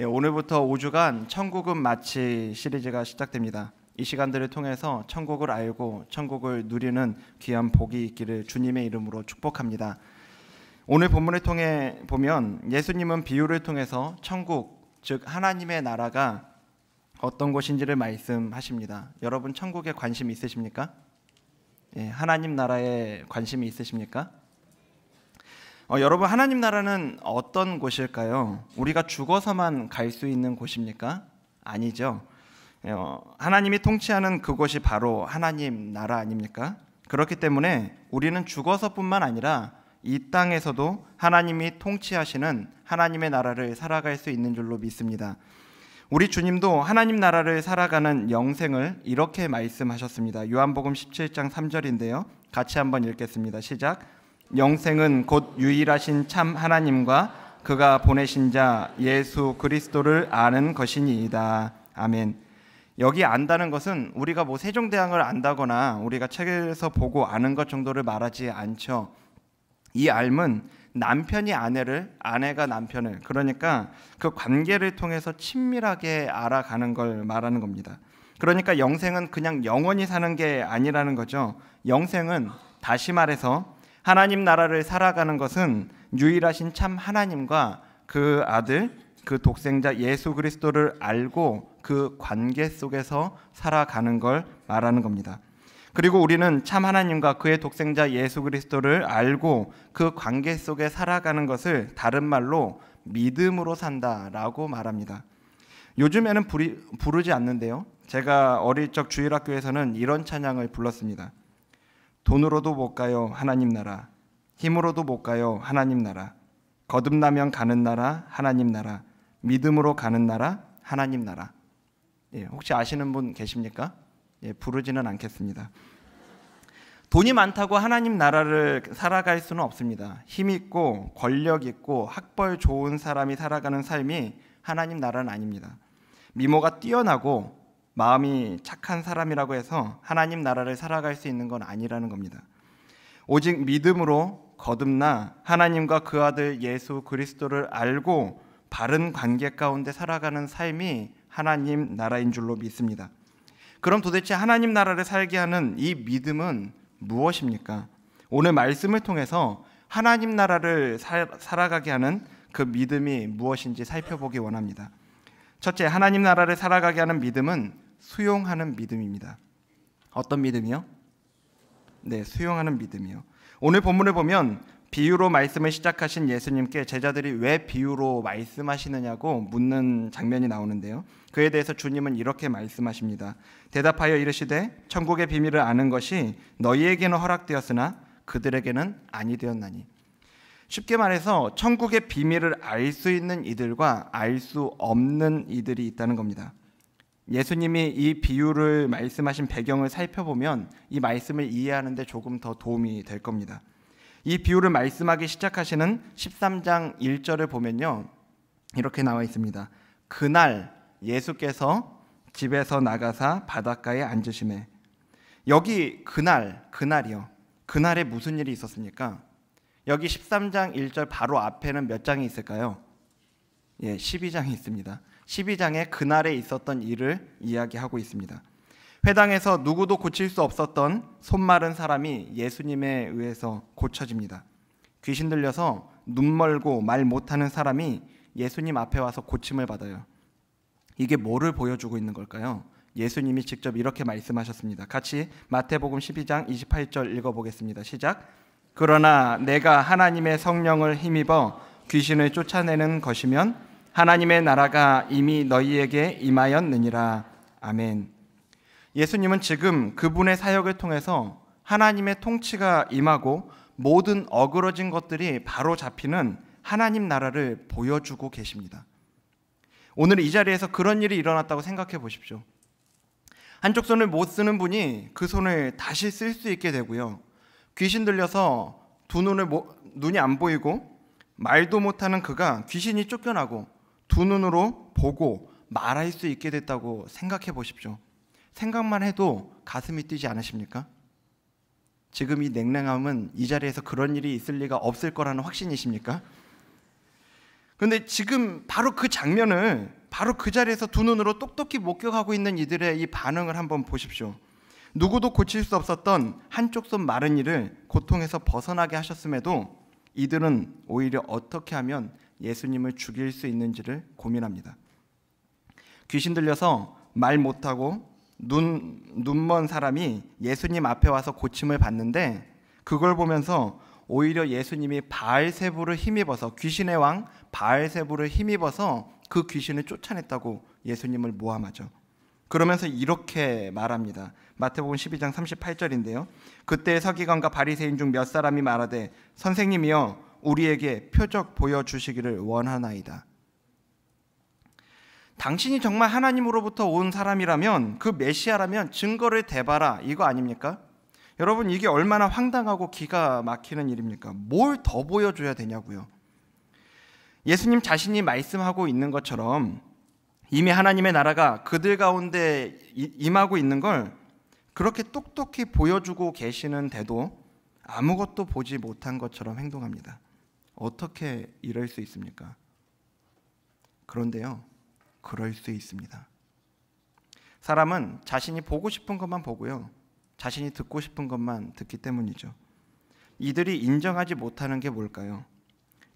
예, 오늘부터 5주간 천국은 마치 시리즈가 시작됩니다. 이 시간들을 통해서 천국을 알고 천국을 누리는 귀한 복이 있기를 주님의 이름으로 축복합니다. 오늘 본문을 통해 보면 예수님은 비유를 통해서 천국 즉 하나님의 나라가 어떤 곳인지를 말씀하십니다. 여러분 천국에 관심 있으십니까? 예, 하나님 나라에 관심이 있으십니까? 어, 여러분 하나님 나라는 어떤 곳일까요? 우리가 죽어서만 갈 수 있는 곳입니까? 아니죠. 예, 어, 하나님이 통치하는 그곳이 바로 하나님 나라 아닙니까? 그렇기 때문에 우리는 죽어서뿐만 아니라 이 땅에서도 하나님이 통치하시는 하나님의 나라를 살아갈 수 있는 줄로 믿습니다. 우리 주님도 하나님 나라를 살아가는 영생을 이렇게 말씀하셨습니다. 요한복음 17장 3절인데요. 같이 한번 읽겠습니다. 시작. 영생은 곧 유일하신 참 하나님과 그가 보내신 자 예수 그리스도를 아는 것이니이다. 아멘. 여기 안다는 것은 우리가 뭐 세종대왕을 안다거나 우리가 책에서 보고 아는 것 정도를 말하지 않죠. 이 알은 남편이 아내를, 아내가 남편을, 그러니까 그 관계를 통해서 친밀하게 알아가는 걸 말하는 겁니다. 그러니까 영생은 그냥 영원히 사는 게 아니라는 거죠. 영생은 다시 말해서 하나님 나라를 살아가는 것은 유일하신 참 하나님과 그 아들, 그 독생자 예수 그리스도를 알고 그 관계 속에서 살아가는 걸 말하는 겁니다. 그리고 우리는 참 하나님과 그의 독생자 예수 그리스도를 알고 그 관계 속에 살아가는 것을 다른 말로 믿음으로 산다라고 말합니다. 요즘에는 부르지 않는데요. 제가 어릴 적 주일학교에서는 이런 찬양을 불렀습니다. 돈으로도 못 가요 하나님 나라 힘으로도 못 가요 하나님 나라 거듭나면 가는 나라 하나님 나라 믿음으로 가는 나라 하나님 나라 예, 혹시 아시는 분 계십니까? 예, 부르지는 않겠습니다. 돈이 많다고 하나님 나라를 살아갈 수는 없습니다. 힘 있고 권력 있고 학벌 좋은 사람이 살아가는 삶이 하나님 나라는 아닙니다. 미모가 뛰어나고 마음이 착한 사람이라고 해서 하나님 나라를 살아갈 수 있는 건 아니라는 겁니다. 오직 믿음으로 거듭나 하나님과 그 아들 예수 그리스도를 알고 바른 관계 가운데 살아가는 삶이 하나님 나라인 줄로 믿습니다. 그럼 도대체 하나님 나라를 살게 하는 이 믿음은 무엇입니까? 오늘 말씀을 통해서 하나님 나라를 살, 아가게 하는 그 믿음이 무엇인지 살펴보기 원합니다. 첫째, 하나님 나라를 살아가게 하는 믿음은 수용하는 믿음입니다. 어떤 믿음이요? 네, 수용하는 믿음이요. 오늘 본문을 보면 비유로 말씀을 시작하신 예수님께 제자들이 왜 비유로 말씀하시느냐고 묻는 장면이 나오는데요. 그에 대해서 주님은 이렇게 말씀하십니다. 대답하여 이르시되 천국의 비밀을 아는 것이 너희에게는 허락되었으나 그들에게는 아니 되었나니. 쉽게 말해서 천국의 비밀을 알 수 있는 이들과 알 수 없는 이들이 있다는 겁니다. 예수님이 이 비유를 말씀하신 배경을 살펴보면 이 말씀을 이해하는데 조금 더 도움이 될 겁니다. 이 비유를 말씀하기 시작하시는 13장 1절을 보면요. 이렇게 나와 있습니다. 그날 예수께서 집에서 나가사 바닷가에 앉으심에 여기 그날, 그날이요. 그날에 무슨 일이 있었습니까? 여기 13장 1절 바로 앞에는 몇 장이 있을까요? 예, 12장이 있습니다. 12장에 그날에 있었던 일을 이야기하고 있습니다. 회당에서 누구도 고칠 수 없었던 손마른 사람이 예수님에 의해서 고쳐집니다. 귀신 들려서 눈 멀고 말 못하는 사람이 예수님 앞에 와서 고침을 받아요. 이게 뭐를 보여주고 있는 걸까요? 예수님이 직접 이렇게 말씀하셨습니다. 같이 마태복음 12장 28절 읽어보겠습니다. 시작. 그러나 내가 하나님의 성령을 힘입어 귀신을 쫓아내는 것이면 하나님의 나라가 이미 너희에게 임하였느니라. 아멘. 예수님은 지금 그분의 사역을 통해서 하나님의 통치가 임하고 모든 어그러진 것들이 바로 잡히는 하나님 나라를 보여주고 계십니다. 오늘 이 자리에서 그런 일이 일어났다고 생각해 보십시오. 한쪽 손을 못 쓰는 분이 그 손을 다시 쓸 수 있게 되고요. 귀신 들려서 두 눈을 모, 눈이 안 보이고 말도 못하는 그가 귀신이 쫓겨나고 두 눈으로 보고 말할 수 있게 됐다고 생각해 보십시오. 생각만 해도 가슴이 뛰지 않으십니까? 지금 이 냉랭함은 이 자리에서 그런 일이 있을 리가 없을 거라는 확신이십니까? 근데 지금 바로 그 장면을 바로 그 자리에서 두 눈으로 똑똑히 목격하고 있는 이들의 이 반응을 한번 보십시오. 누구도 고칠 수 없었던 한쪽 손 마른 이를 고통에서 벗어나게 하셨음에도 이들은 오히려 어떻게 하면 예수님을 죽일 수 있는지를 고민합니다. 귀신 들려서 말 못하고 눈 눈먼 사람이 예수님 앞에 와서 고침을 받는데 그걸 보면서 오히려 예수님이 바알세부를 힘입어서 귀신의 왕 바알세부를 힘입어서 그 귀신을 쫓아냈다고 예수님을 모함하죠. 그러면서 이렇게 말합니다. 마태복음 12장 38절인데요. 그때 서기관과 바리새인 중 몇 사람이 말하되 선생님이여 우리에게 표적 보여 주시기를 원하나이다. 당신이 정말 하나님으로부터 온 사람이라면 그 메시아라면 증거를 대봐라 이거 아닙니까? 여러분 이게 얼마나 황당하고 기가 막히는 일입니까? 뭘 더 보여줘야 되냐고요? 예수님 자신이 말씀하고 있는 것처럼 이미 하나님의 나라가 그들 가운데 임하고 있는 걸 그렇게 똑똑히 보여주고 계시는데도 아무것도 보지 못한 것처럼 행동합니다. 어떻게 이럴 수 있습니까? 그런데요, 그럴 수 있습니다. 사람은 자신이 보고 싶은 것만 보고요, 자신이 듣고 싶은 것만 듣기 때문이죠. 이들이 인정하지 못하는 게 뭘까요?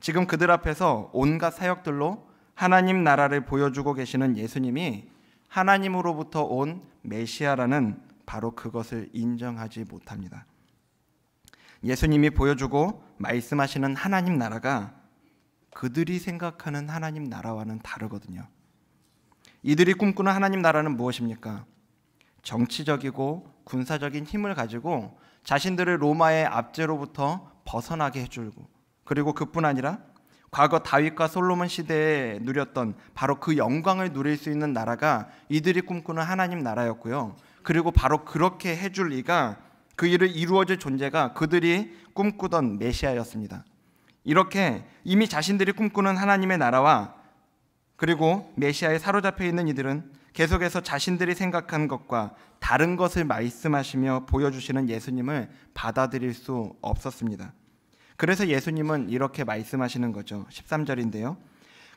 지금 그들 앞에서 온갖 사역들로 하나님 나라를 보여주고 계시는 예수님이 하나님으로부터 온 메시아라는 바로 그것을 인정하지 못합니다. 예수님이 보여주고 말씀하시는 하나님 나라가 그들이 생각하는 하나님 나라와는 다르거든요. 이들이 꿈꾸는 하나님 나라는 무엇입니까? 정치적이고 군사적인 힘을 가지고 자신들을 로마의 압제로부터 벗어나게 해주고 그리고 그뿐 아니라 과거 다윗과 솔로몬 시대에 누렸던 바로 그 영광을 누릴 수 있는 나라가 이들이 꿈꾸는 하나님 나라였고요. 그리고 바로 그렇게 해줄 이가 그 일을 이루어질 존재가 그들이 꿈꾸던 메시아였습니다. 이렇게 이미 자신들이 꿈꾸는 하나님의 나라와 그리고 메시아에 사로잡혀 있는 이들은 계속해서 자신들이 생각한 것과 다른 것을 말씀하시며 보여주시는 예수님을 받아들일 수 없었습니다. 그래서 예수님은 이렇게 말씀하시는 거죠. 13절인데요.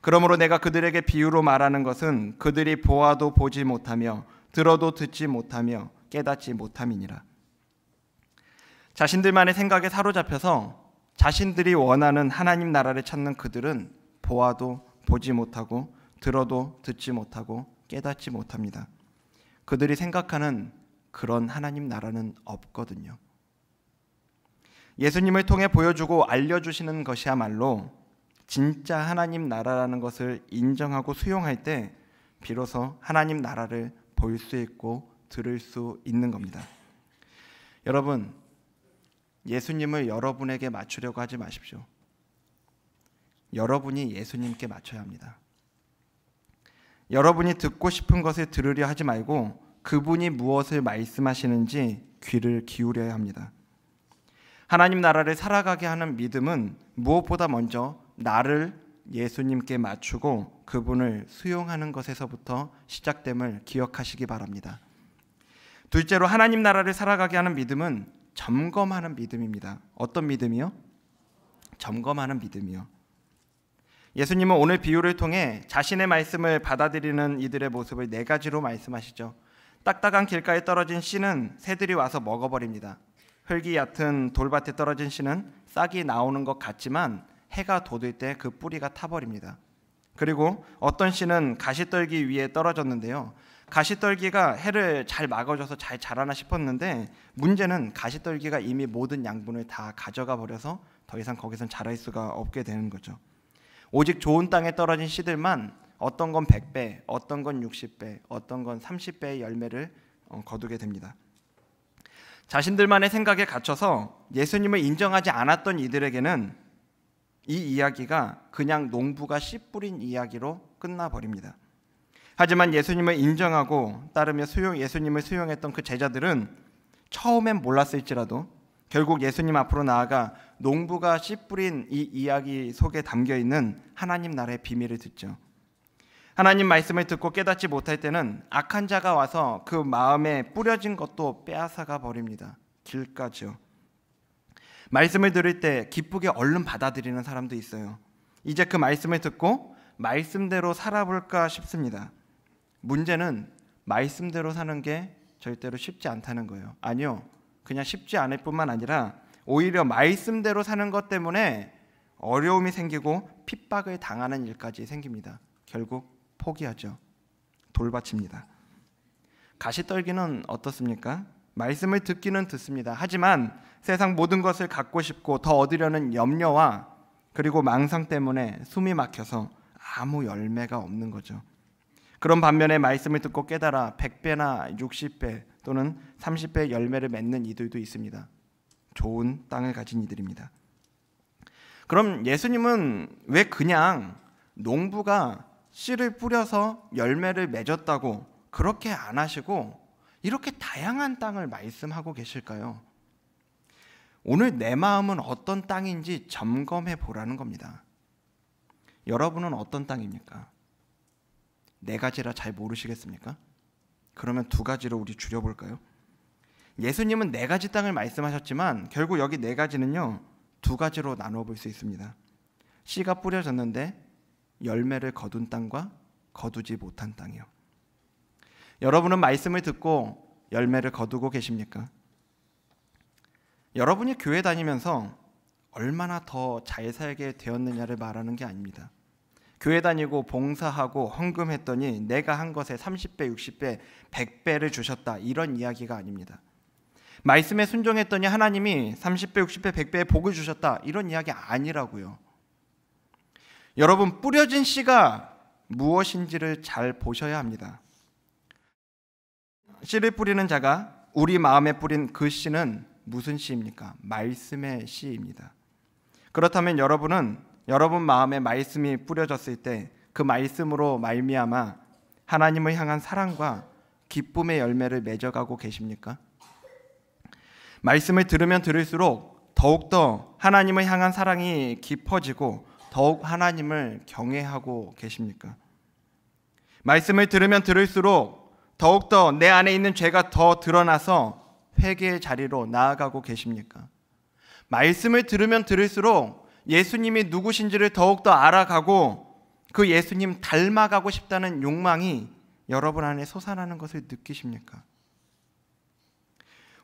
그러므로 내가 그들에게 비유로 말하는 것은 그들이 보아도 보지 못하며 들어도 듣지 못하며 깨닫지 못함이니라. 자신들만의 생각에 사로잡혀서 자신들이 원하는 하나님 나라를 찾는 그들은 보아도 보지 못하고 들어도 듣지 못하고 깨닫지 못합니다. 그들이 생각하는 그런 하나님 나라는 없거든요. 예수님을 통해 보여주고 알려주시는 것이야말로 진짜 하나님 나라라는 것을 인정하고 수용할 때 비로소 하나님 나라를 볼 수 있고 들을 수 있는 겁니다. 여러분, 예수님을 여러분에게 맞추려고 하지 마십시오. 여러분이 예수님께 맞춰야 합니다. 여러분이 듣고 싶은 것을 들으려 하지 말고 그분이 무엇을 말씀하시는지 귀를 기울여야 합니다. 하나님 나라를 살아가게 하는 믿음은 무엇보다 먼저 나를 예수님께 맞추고 그분을 수용하는 것에서부터 시작됨을 기억하시기 바랍니다. 둘째로 하나님 나라를 살아가게 하는 믿음은 점검하는 믿음입니다. 어떤 믿음이요? 점검하는 믿음이요. 예수님은 오늘 비유를 통해 자신의 말씀을 받아들이는 이들의 모습을 네 가지로 말씀하시죠. 딱딱한 길가에 떨어진 씨는 새들이 와서 먹어버립니다. 흙이 얕은 돌밭에 떨어진 씨는 싹이 나오는 것 같지만 해가 돋을 때 그 뿌리가 타버립니다. 그리고 어떤 씨는 가시떨기 위에 떨어졌는데요. 가시떨기가 해를 잘 막아줘서 잘 자라나 싶었는데 문제는 가시떨기가 이미 모든 양분을 다 가져가 버려서 더 이상 거기선 자랄 수가 없게 되는 거죠. 오직 좋은 땅에 떨어진 씨들만 어떤 건 100배, 어떤 건 60배, 어떤 건 30배의 열매를 어, 거두게 됩니다. 자신들만의 생각에 갇혀서 예수님을 인정하지 않았던 이들에게는 이 이야기가 그냥 농부가 씨 뿌린 이야기로 끝나버립니다. 하지만 예수님을 인정하고 따르며 수용 예수님을 수용했던 그 제자들은 처음엔 몰랐을지라도 결국 예수님 앞으로 나아가 농부가 씨 뿌린 이 이야기 속에 담겨 있는 하나님 나라의 비밀을 듣죠. 하나님 말씀을 듣고 깨닫지 못할 때는 악한 자가 와서 그 마음에 뿌려진 것도 빼앗아가 버립니다. 길까지요. 말씀을 들을 때 기쁘게 얼른 받아들이는 사람도 있어요. 이제 그 말씀을 듣고 말씀대로 살아볼까 싶습니다. 문제는 말씀대로 사는 게 절대로 쉽지 않다는 거예요. 아니요. 그냥 쉽지 않을 뿐만 아니라 오히려 말씀대로 사는 것 때문에 어려움이 생기고 핍박을 당하는 일까지 생깁니다. 결국 포기하죠. 돌밭입니다. 가시떨기는 어떻습니까? 말씀을 듣기는 듣습니다. 하지만 세상 모든 것을 갖고 싶고 더 얻으려는 염려와 그리고 망상 때문에 숨이 막혀서 아무 열매가 없는 거죠. 그런 반면에 말씀을 듣고 깨달아 100배나 60배 또는 30배 열매를 맺는 이들도 있습니다. 좋은 땅을 가진 이들입니다. 그럼 예수님은 왜 그냥 농부가 씨를 뿌려서 열매를 맺었다고 그렇게 안 하시고 이렇게 다양한 땅을 말씀하고 계실까요? 오늘 내 마음은 어떤 땅인지 점검해 보라는 겁니다. 여러분은 어떤 땅입니까? 네 가지라 잘 모르시겠습니까? 그러면 두 가지로 우리 줄여볼까요? 예수님은 네 가지 땅을 말씀하셨지만 결국 여기 네 가지는요 두 가지로 나눠 볼 수 있습니다. 씨가 뿌려졌는데 열매를 거둔 땅과 거두지 못한 땅이요. 여러분은 말씀을 듣고 열매를 거두고 계십니까? 여러분이 교회 다니면서 얼마나 더 잘 살게 되었느냐를 말하는 게 아닙니다. 교회 다니고 봉사하고 헌금했더니 내가 한 것에 30배, 60배, 100배를 주셨다. 이런 이야기가 아닙니다. 말씀에 순종했더니 하나님이 30배, 60배, 100배의 복을 주셨다. 이런 이야기 아니라고요. 여러분 뿌려진 씨가 무엇인지를 잘 보셔야 합니다. 씨를 뿌리는 자가 우리 마음에 뿌린 그 씨는 무슨 씨입니까? 말씀의 씨입니다. 그렇다면 여러분은 여러분 마음에 말씀이 뿌려졌을 때 그 말씀으로 말미암아 하나님을 향한 사랑과 기쁨의 열매를 맺어가고 계십니까? 말씀을 들으면 들을수록 더욱더 하나님을 향한 사랑이 깊어지고 더욱 하나님을 경외하고 계십니까? 말씀을 들으면 들을수록 더욱더 내 안에 있는 죄가 더 드러나서 회개의 자리로 나아가고 계십니까? 말씀을 들으면 들을수록 예수님이 누구신지를 더욱더 알아가고 그 예수님 닮아가고 싶다는 욕망이 여러분 안에 솟아나는 것을 느끼십니까?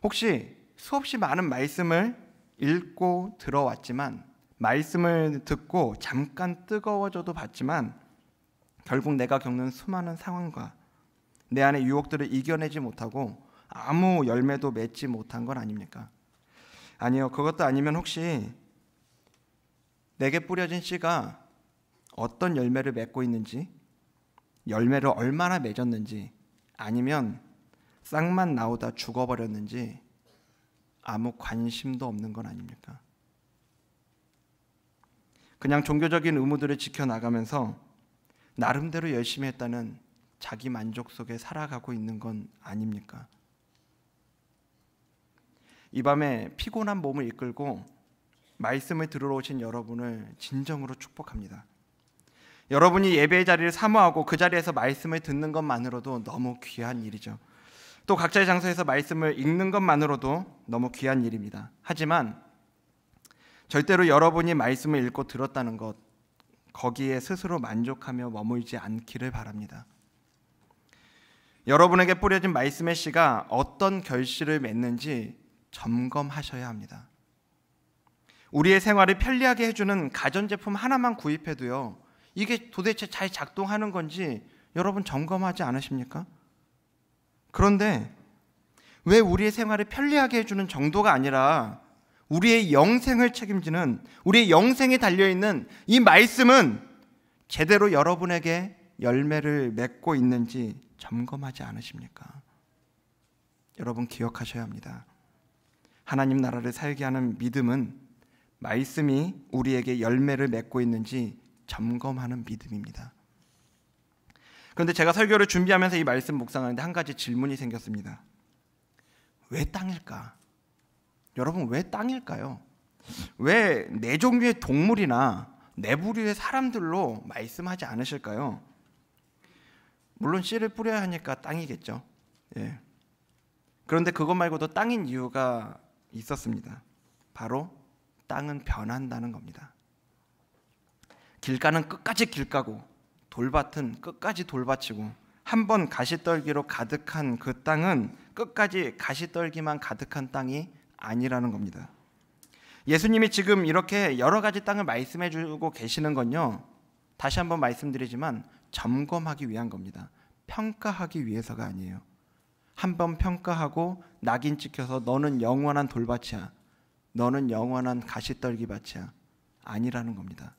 혹시 수없이 많은 말씀을 읽고 들어왔지만 말씀을 듣고 잠깐 뜨거워져도 봤지만 결국 내가 겪는 수많은 상황과 내 안의 유혹들을 이겨내지 못하고 아무 열매도 맺지 못한 건 아닙니까? 아니요. 그것도 아니면 혹시 내게 뿌려진 씨가 어떤 열매를 맺고 있는지, 열매를 얼마나 맺었는지, 아니면 쌍만 나오다 죽어버렸는지 아무 관심도 없는 건 아닙니까? 그냥 종교적인 의무들을 지켜나가면서 나름대로 열심히 했다는 자기 만족 속에 살아가고 있는 건 아닙니까? 이 밤에 피곤한 몸을 이끌고 말씀을 들으러 오신 여러분을 진정으로 축복합니다. 여러분이 예배의 자리를 사모하고 그 자리에서 말씀을 듣는 것만으로도 너무 귀한 일이죠. 또 각자의 장소에서 말씀을 읽는 것만으로도 너무 귀한 일입니다. 하지만 절대로 여러분이 말씀을 읽고 들었다는 것 거기에 스스로 만족하며 머물지 않기를 바랍니다. 여러분에게 뿌려진 말씀의 씨가 어떤 결실을 맺는지 점검하셔야 합니다. 우리의 생활을 편리하게 해주는 가전제품 하나만 구입해도요, 이게 도대체 잘 작동하는 건지 여러분 점검하지 않으십니까? 그런데 왜 우리의 생활을 편리하게 해주는 정도가 아니라 우리의 영생을 책임지는 우리의 영생에 달려 있는 이 말씀은 제대로 여러분에게 열매를 맺고 있는지 점검하지 않으십니까? 여러분 기억하셔야 합니다. 하나님 나라를 살게 하는 믿음은 말씀이 우리에게 열매를 맺고 있는지 점검하는 믿음입니다. 그런데 제가 설교를 준비하면서 이 말씀 묵상하는데 한 가지 질문이 생겼습니다. 왜 땅일까? 여러분 왜 땅일까요? 왜 네 종류의 동물이나 네 부류의 사람들로 말씀하지 않으실까요? 물론 씨를 뿌려야 하니까 땅이겠죠. 예. 그런데 그것 말고도 땅인 이유가 있었습니다. 바로 땅은 변한다는 겁니다. 길가는 끝까지 길가고 돌밭은 끝까지 돌밭이고 한 번 가시떨기로 가득한 그 땅은 끝까지 가시떨기만 가득한 땅이 아니라는 겁니다. 예수님이 지금 이렇게 여러 가지 땅을 말씀해 주고 계시는 건요. 다시 한번 말씀드리지만 점검하기 위한 겁니다. 평가하기 위해서가 아니에요. 한 번 평가하고 낙인 찍혀서 너는 영원한 돌밭이야. 너는 영원한 가시떨기밭이야. 아니라는 겁니다.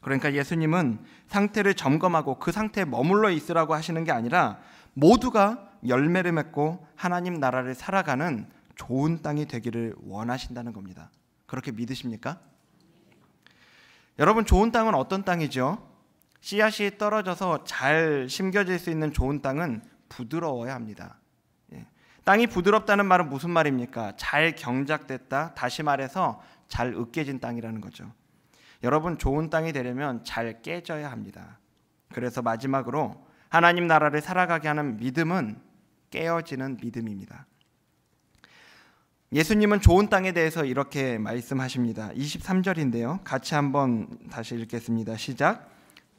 그러니까 예수님은 상태를 점검하고 그 상태에 머물러 있으라고 하시는 게 아니라 모두가 열매를 맺고 하나님 나라를 살아가는 좋은 땅이 되기를 원하신다는 겁니다. 그렇게 믿으십니까? 여러분 좋은 땅은 어떤 땅이죠? 씨앗이 떨어져서 잘 심겨질 수 있는 좋은 땅은 부드러워야 합니다. 예. 땅이 부드럽다는 말은 무슨 말입니까? 잘 경작됐다. 다시 말해서 잘 으깨진 땅이라는 거죠. 여러분 좋은 땅이 되려면 잘 깨져야 합니다. 그래서 마지막으로 하나님 나라를 살아가게 하는 믿음은 깨어지는 믿음입니다. 예수님은 좋은 땅에 대해서 이렇게 말씀하십니다. 23절인데요. 같이 한번 다시 읽겠습니다. 시작.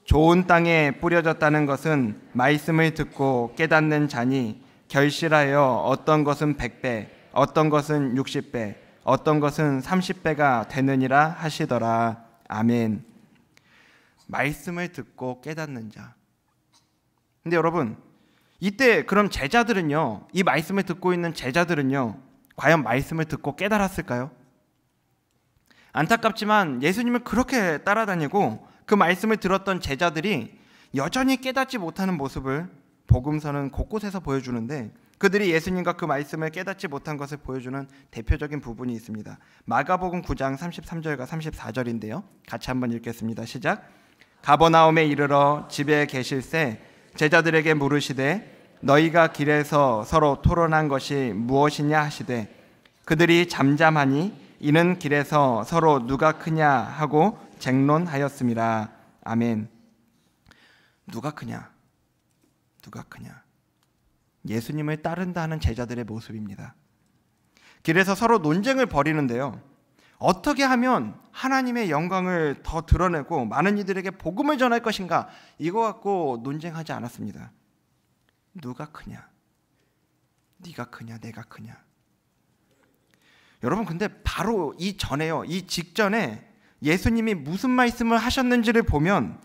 좋은 땅에 뿌려졌다는 것은 말씀을 듣고 깨닫는 자니 결실하여 어떤 것은 100배, 어떤 것은 60배, 어떤 것은 30배가 되느니라 하시더라. 아멘. 말씀을 듣고 깨닫는 자. 근데 여러분, 이때 그럼 제자들은요. 이 말씀을 듣고 있는 제자들은요. 과연 말씀을 듣고 깨달았을까요? 안타깝지만 예수님을 그렇게 따라다니고 그 말씀을 들었던 제자들이 여전히 깨닫지 못하는 모습을 복음서는 곳곳에서 보여주는데 그들이 예수님과 그 말씀을 깨닫지 못한 것을 보여주는 대표적인 부분이 있습니다. 마가복음 9장 33절과 34절인데요. 같이 한번 읽겠습니다. 시작. 가버나움에 이르러 집에 계실새 제자들에게 물으시되 너희가 길에서 서로 토론한 것이 무엇이냐 하시되 그들이 잠잠하니 이는 길에서 서로 누가 크냐 하고 쟁론하였습니다. 아멘. 누가 크냐? 누가 크냐? 예수님을 따른다는 제자들의 모습입니다. 길에서 서로 논쟁을 벌이는데요. 어떻게 하면 하나님의 영광을 더 드러내고 많은 이들에게 복음을 전할 것인가? 이거 갖고 논쟁하지 않았습니다. 누가 크냐? 네가 크냐? 내가 크냐? 여러분 근데 바로 이 전에요. 이 직전에 예수님이 무슨 말씀을 하셨는지를 보면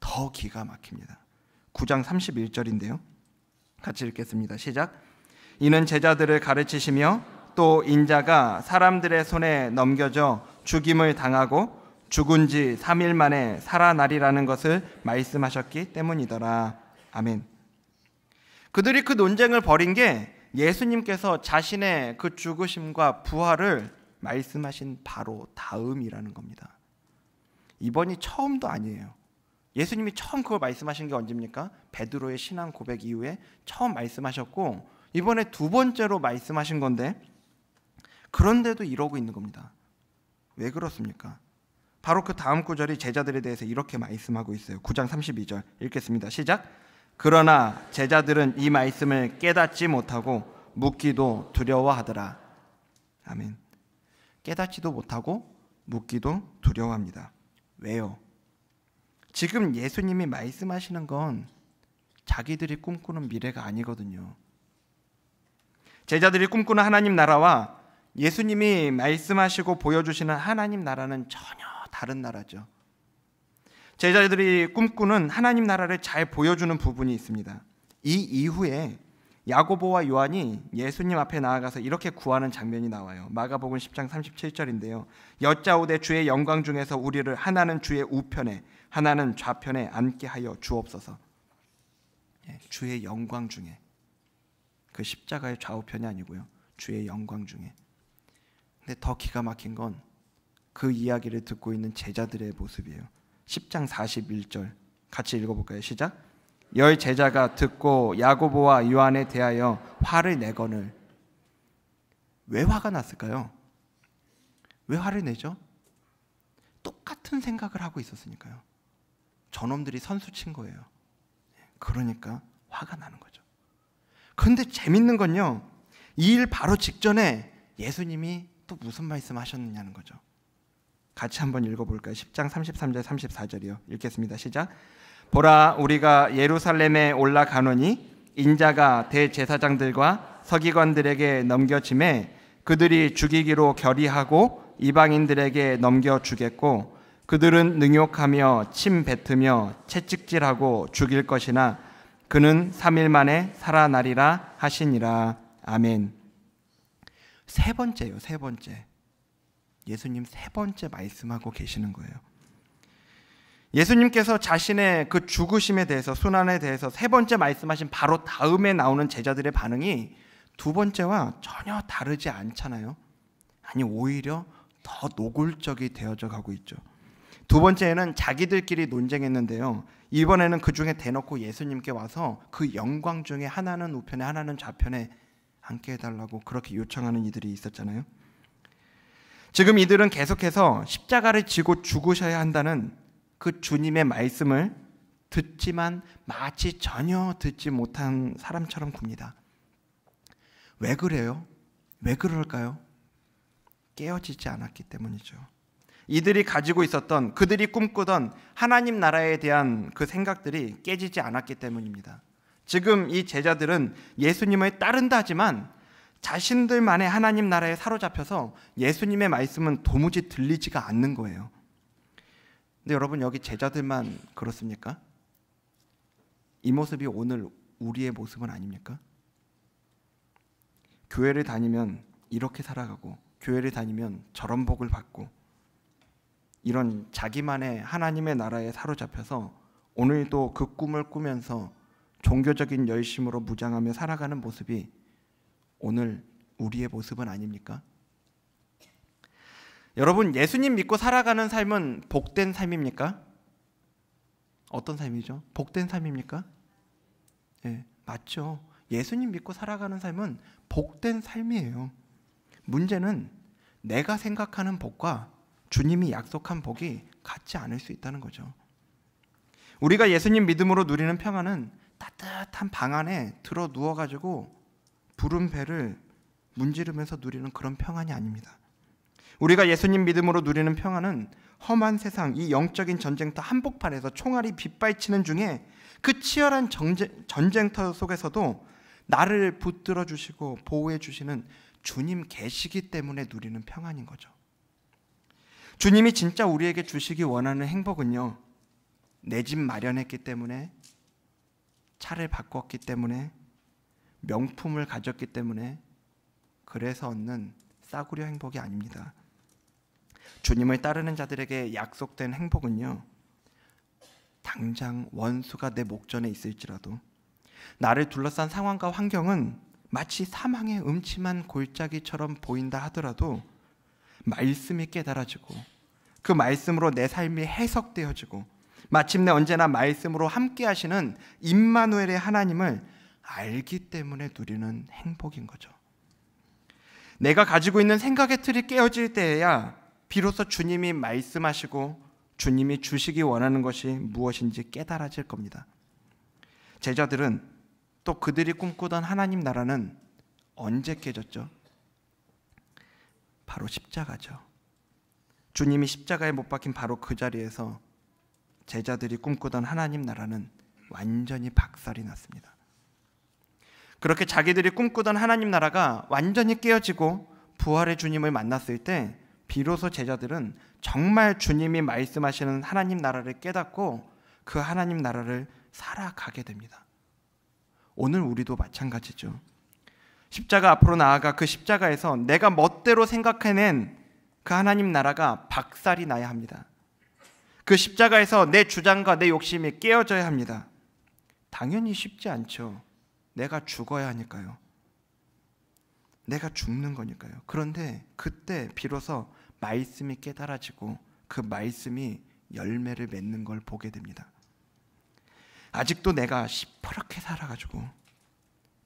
더 기가 막힙니다. 9장 31절인데요. 같이 읽겠습니다. 시작. 이는 제자들을 가르치시며 또 인자가 사람들의 손에 넘겨져 죽임을 당하고 죽은 지 3일 만에 살아나리라는 것을 말씀하셨기 때문이더라. 아멘. 그들이 그 논쟁을 벌인 게 예수님께서 자신의 그 죽으심과 부활을 말씀하신 바로 다음이라는 겁니다. 이번이 처음도 아니에요. 예수님이 처음 그걸 말씀하신 게 언제입니까? 베드로의 신앙 고백 이후에 처음 말씀하셨고 이번에 두 번째로 말씀하신 건데 그런데도 이러고 있는 겁니다. 왜 그렇습니까? 바로 그 다음 구절이 제자들에 대해서 이렇게 말씀하고 있어요. 9장 32절 읽겠습니다. 시작. 그러나 제자들은 이 말씀을 깨닫지 못하고 묻기도 두려워하더라. 아멘. 깨닫지도 못하고 묻기도 두려워합니다. 왜요? 지금 예수님이 말씀하시는 건 자기들이 꿈꾸는 미래가 아니거든요. 제자들이 꿈꾸는 하나님 나라와 예수님이 말씀하시고 보여주시는 하나님 나라는 전혀 다른 나라죠. 제자들이 꿈꾸는 하나님 나라를 잘 보여주는 부분이 있습니다. 이 이후에 야고보와 요한이 예수님 앞에 나아가서 이렇게 구하는 장면이 나와요. 마가복음 10장 37절인데요. 여짜오되 주의 영광 중에서 우리를 하나는 주의 우편에 하나는 좌편에 앉게 하여 주옵소서. 예, 주의 영광 중에 그 십자가의 좌우편이 아니고요. 주의 영광 중에. 근데 더 기가 막힌 건 그 이야기를 듣고 있는 제자들의 모습이에요. 10장 41절 같이 읽어볼까요? 시작. 열 제자가 듣고 야고보와 요한에 대하여 화를 내거늘 왜 화가 났을까요? 왜 화를 내죠? 똑같은 생각을 하고 있었으니까요. 저놈들이 선수 친 거예요. 그러니까 화가 나는 거죠. 근데 재밌는 건요. 이 일 바로 직전에 예수님이 또 무슨 말씀 하셨느냐는 거죠. 같이 한번 읽어볼까요? 10장 33절 34절이요. 읽겠습니다. 시작. 보라 우리가 예루살렘에 올라가노니 인자가 대제사장들과 서기관들에게 넘겨짐에 그들이 죽이기로 결의하고 이방인들에게 넘겨 주겠고 그들은 능욕하며 침 뱉으며 채찍질하고 죽일 것이나 그는 3일 만에 살아나리라 하시니라. 아멘. 세 번째요. 세 번째. 예수님 세 번째 말씀하고 계시는 거예요. 예수님께서 자신의 그 죽으심에 대해서 순환에 대해서 세 번째 말씀하신 바로 다음에 나오는 제자들의 반응이 두 번째와 전혀 다르지 않잖아요. 아니 오히려 더 노골적이 되어져 가고 있죠. 두 번째에는 자기들끼리 논쟁했는데요. 이번에는 그 중에 대놓고 예수님께 와서 그 영광 중에 하나는 우편에 하나는 좌편에 앉게 해달라고 그렇게 요청하는 이들이 있었잖아요. 지금 이들은 계속해서 십자가를 지고 죽으셔야 한다는 그 주님의 말씀을 듣지만 마치 전혀 듣지 못한 사람처럼 굽니다. 왜 그래요? 왜 그럴까요? 깨어지지 않았기 때문이죠. 이들이 가지고 있었던 그들이 꿈꾸던 하나님 나라에 대한 그 생각들이 깨지지 않았기 때문입니다. 지금 이 제자들은 예수님을 따른다지만 자신들만의 하나님 나라에 사로잡혀서 예수님의 말씀은 도무지 들리지가 않는 거예요. 근데 여러분 여기 제자들만 그렇습니까? 이 모습이 오늘 우리의 모습은 아닙니까? 교회를 다니면 이렇게 살아가고 교회를 다니면 저런 복을 받고 이런 자기만의 하나님의 나라에 사로잡혀서 오늘도 그 꿈을 꾸면서 종교적인 열심으로 무장하며 살아가는 모습이 오늘 우리의 모습은 아닙니까? 여러분, 예수님 믿고 살아가는 삶은 복된 삶입니까? 어떤 삶이죠? 복된 삶입니까? 예, 맞죠. 예수님 믿고 살아가는 삶은 복된 삶이에요. 문제는 내가 생각하는 복과 주님이 약속한 복이 같지 않을 수 있다는 거죠. 우리가 예수님 믿음으로 누리는 평안은 따뜻한 방 안에 들어 누워가지고 부름배를 문지르면서 누리는 그런 평안이 아닙니다. 우리가 예수님 믿음으로 누리는 평안은 험한 세상, 이 영적인 전쟁터 한복판에서 총알이 빗발치는 중에 그 치열한 전쟁터 속에서도 나를 붙들어 주시고 보호해 주시는 주님 계시기 때문에 누리는 평안인 거죠. 주님이 진짜 우리에게 주시기 원하는 행복은요. 내 집 마련했기 때문에 차를 바꿨기 때문에 명품을 가졌기 때문에 그래서 얻는 싸구려 행복이 아닙니다. 주님을 따르는 자들에게 약속된 행복은요. 당장 원수가 내 목전에 있을지라도 나를 둘러싼 상황과 환경은 마치 사망의 음침한 골짜기처럼 보인다 하더라도 말씀이 깨달아지고 그 말씀으로 내 삶이 해석되어지고 마침내 언제나 말씀으로 함께 하시는 임마누엘의 하나님을 알기 때문에 누리는 행복인 거죠. 내가 가지고 있는 생각의 틀이 깨어질 때에야 비로소 주님이 말씀하시고 주님이 주시기 원하는 것이 무엇인지 깨달아질 겁니다. 제자들은 또 그들이 꿈꾸던 하나님 나라는 언제 깨졌죠? 바로 십자가죠. 주님이 십자가에 못 박힌 바로 그 자리에서 제자들이 꿈꾸던 하나님 나라는 완전히 박살이 났습니다. 그렇게 자기들이 꿈꾸던 하나님 나라가 완전히 깨어지고 부활의 주님을 만났을 때 비로소 제자들은 정말 주님이 말씀하시는 하나님 나라를 깨닫고 그 하나님 나라를 살아가게 됩니다. 오늘 우리도 마찬가지죠. 십자가 앞으로 나아가 그 십자가에서 내가 멋대로 생각해낸 그 하나님 나라가 박살이 나야 합니다. 그 십자가에서 내 주장과 내 욕심이 깨어져야 합니다. 당연히 쉽지 않죠. 내가 죽어야 하니까요. 내가 죽는 거니까요. 그런데 그때 비로소 말씀이 깨달아지고 그 말씀이 열매를 맺는 걸 보게 됩니다. 아직도 내가 시퍼렇게 살아가지고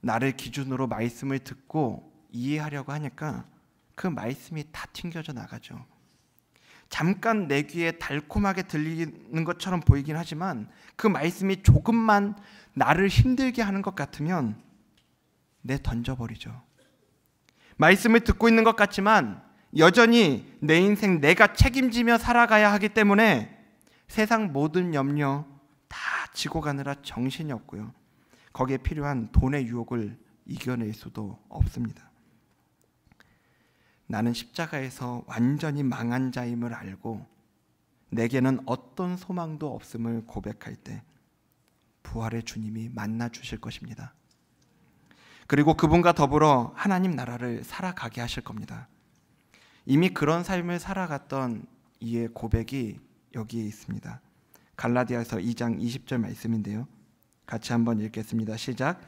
나를 기준으로 말씀을 듣고 이해하려고 하니까 그 말씀이 다 튕겨져 나가죠. 잠깐 내 귀에 달콤하게 들리는 것처럼 보이긴 하지만 그 말씀이 조금만 나를 힘들게 하는 것 같으면 내 던져버리죠. 말씀을 듣고 있는 것 같지만 여전히 내 인생 내가 책임지며 살아가야 하기 때문에 세상 모든 염려 다 지고 가느라 정신이 없고요. 거기에 필요한 돈의 유혹을 이겨낼 수도 없습니다. 나는 십자가에서 완전히 망한 자임을 알고 내게는 어떤 소망도 없음을 고백할 때 부활의 주님이 만나 주실 것입니다. 그리고 그분과 더불어 하나님 나라를 살아가게 하실 겁니다. 이미 그런 삶을 살아갔던 이의 고백이 여기에 있습니다. 갈라디아서 2장 20절 말씀인데요. 같이 한번 읽겠습니다. 시작.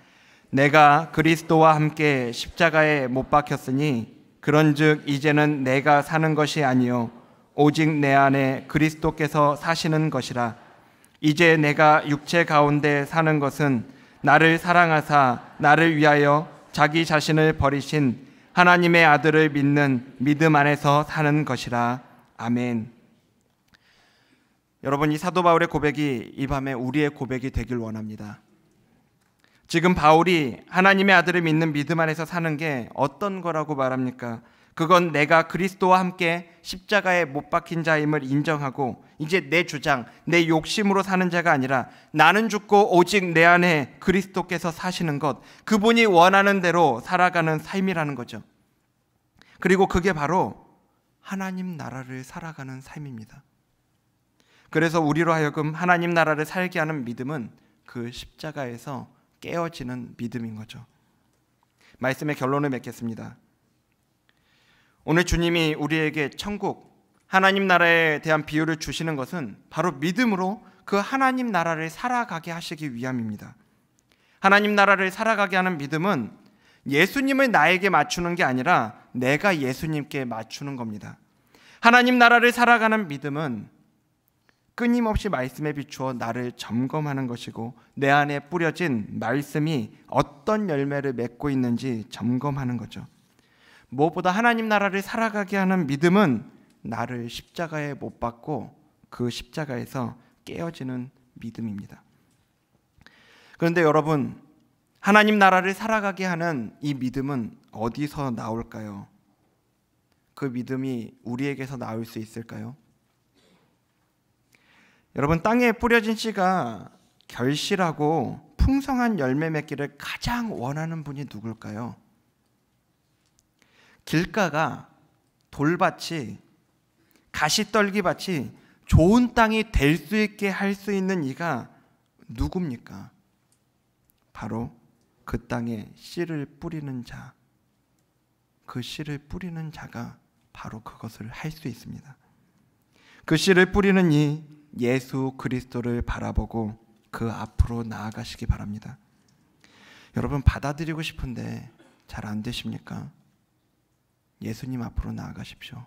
내가 그리스도와 함께 십자가에 못 박혔으니 그런즉 이제는 내가 사는 것이 아니요 오직 내 안에 그리스도께서 사시는 것이라 이제 내가 육체 가운데 사는 것은 나를 사랑하사 나를 위하여 자기 자신을 버리신 하나님의 아들을 믿는 믿음 안에서 사는 것이라 아멘. 여러분 이 사도 바울의 고백이 이 밤에 우리의 고백이 되길 원합니다. 지금 바울이 하나님의 아들을 믿는 믿음 안에서 사는 게 어떤 거라고 말합니까? 그건 내가 그리스도와 함께 십자가에 못 박힌 자임을 인정하고 이제 내 주장, 내 욕심으로 사는 자가 아니라 나는 죽고 오직 내 안에 그리스도께서 사시는 것, 그분이 원하는 대로 살아가는 삶이라는 거죠. 그리고 그게 바로 하나님 나라를 살아가는 삶입니다. 그래서 우리로 하여금 하나님 나라를 살게 하는 믿음은 그 십자가에서 깨어지는 믿음인 거죠. 말씀의 결론을 맺겠습니다. 오늘 주님이 우리에게 천국, 하나님 나라에 대한 비유를 주시는 것은 바로 믿음으로 그 하나님 나라를 살아가게 하시기 위함입니다. 하나님 나라를 살아가게 하는 믿음은 예수님을 나에게 맞추는 게 아니라 내가 예수님께 맞추는 겁니다. 하나님 나라를 살아가는 믿음은 끊임없이 말씀에 비추어 나를 점검하는 것이고 내 안에 뿌려진 말씀이 어떤 열매를 맺고 있는지 점검하는 거죠. 무엇보다 하나님 나라를 살아가게 하는 믿음은 나를 십자가에 못 박고 그 십자가에서 깨어지는 믿음입니다. 그런데 여러분, 하나님 나라를 살아가게 하는 이 믿음은 어디서 나올까요? 그 믿음이 우리에게서 나올 수 있을까요? 여러분 땅에 뿌려진 씨가 결실하고 풍성한 열매 맺기를 가장 원하는 분이 누굴까요? 길가가 돌밭이 가시떨기밭이 좋은 땅이 될 수 있게 할 수 있는 이가 누굽니까? 바로 그 땅에 씨를 뿌리는 자. 그 씨를 뿌리는 자가 바로 그것을 할 수 있습니다. 그 씨를 뿌리는 이 예수 그리스도를 바라보고 그 앞으로 나아가시기 바랍니다. 여러분 받아들이고 싶은데 잘 안 되십니까? 예수님 앞으로 나아가십시오.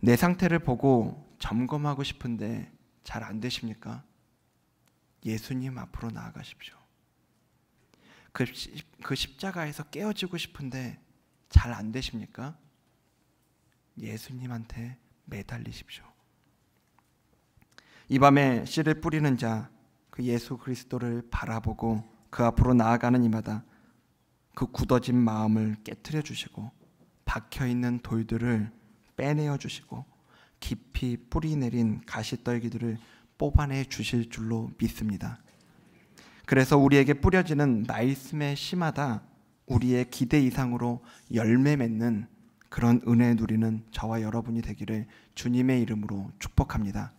내 상태를 보고 점검하고 싶은데 잘 안 되십니까? 예수님 앞으로 나아가십시오. 그, 그 십자가에서 깨어지고 싶은데 잘 안 되십니까? 예수님한테 매달리십시오. 이 밤에 씨를 뿌리는 자 그 예수 그리스도를 바라보고 그 앞으로 나아가는 이마다 그 굳어진 마음을 깨뜨려 주시고 박혀 있는 돌들을 빼내어 주시고 깊이 뿌리 내린 가시떨기들을 뽑아내 주실 줄로 믿습니다. 그래서 우리에게 뿌려지는 말씀의 심하다 우리의 기대 이상으로 열매 맺는 그런 은혜 누리는 저와 여러분이 되기를 주님의 이름으로 축복합니다.